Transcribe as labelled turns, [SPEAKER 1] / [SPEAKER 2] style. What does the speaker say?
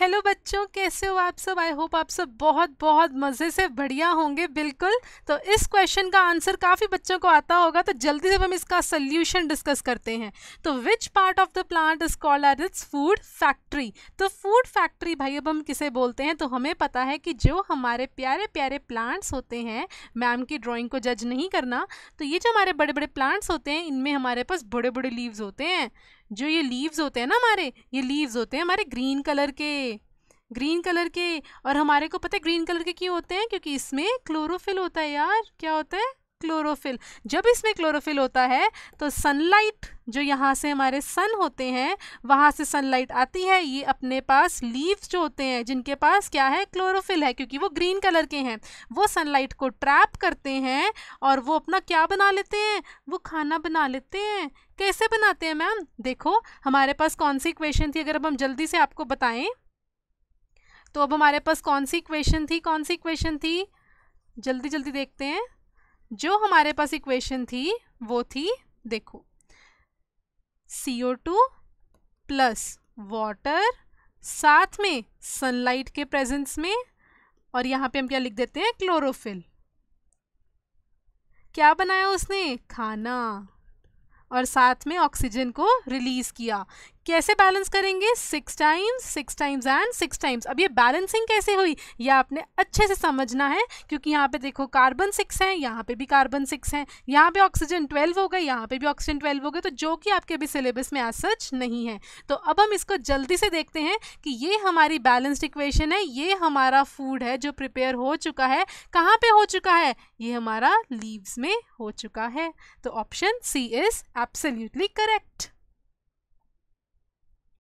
[SPEAKER 1] hello बच्चों कैसे हो आप सब आई होप आप सब बहुत बहुत मज़े से बढ़िया होंगे बिल्कुल तो इस क्वेश्चन का आंसर काफ़ी बच्चों को आता होगा तो जल्दी से हम इसका सल्यूशन डिस्कस करते हैं तो which part of the plant is called or its food factory तो फूड फैक्ट्री भाई अब हम किसे बोलते हैं तो हमें पता है कि जो हमारे प्यारे प्यारे प्लांट्स होते हैं मैम की ड्रॉइंग को जज नहीं करना तो ये जो हमारे बड़े बड़े प्लांट्स होते हैं इनमें हमारे पास बड़े बड़े लीव्स होते हैं जो ये लीव्स होते हैं ना हमारे ये लीव्स होते हैं हमारे ग्रीन कलर के ग्रीन कलर के और हमारे को पता है ग्रीन कलर के क्यों होते हैं क्योंकि इसमें क्लोरोफिल होता है यार क्या होता है क्लोरोफिल जब इसमें क्लोरोफिल होता है तो सनलाइट जो यहाँ से हमारे सन होते हैं वहाँ से सनलाइट आती है ये अपने पास लीव्स जो होते हैं जिनके पास क्या है क्लोरोफिल है क्योंकि वो ग्रीन कलर के हैं वो सनलाइट को ट्रैप करते हैं और वो अपना क्या बना लेते हैं वो खाना बना लेते हैं कैसे बनाते हैं मैम देखो हमारे पास कौन सी क्वेश्चन थी अगर अब हम जल्दी से आपको बताएं तो अब हमारे पास कौन सी क्वेश्चन थी कौन सी क्वेश्चन थी जल्दी जल्दी देखते हैं जो हमारे पास इक्वेशन थी वो थी देखो C O two plus water साथ में सनलाइट के प्रेजेंस में और यहाँ पे हम क्या लिख देते हैं क्लोरोफिल क्या बनाया उसने खाना और साथ में ऑक्सीजन को रिलीज़ किया कैसे बैलेंस करेंगे six times six times and six times अब ये बैलेंसिंग कैसे हुई ये आपने अच्छे से समझना है क्योंकि यहाँ पे देखो कार्बन सिक्स है यहाँ पे भी कार्बन सिक्स है यहाँ पे ऑक्सीजन ट्वेल्व हो गए यहाँ पे भी ऑक्सीजन ट्वेल्व हो गए तो जो कि आपके अभी सिलेबस में आज सच नहीं है तो अब हम इसको जल्दी से देखते हैं कि ये हमारी बैलेंस्ड इक्वेशन है ये हमारा फूड है जो प्रिपेयर हो चुका है कहाँ पे हो चुका है ये हमारा लीव्स में हो चुका है तो option C is absolutely correct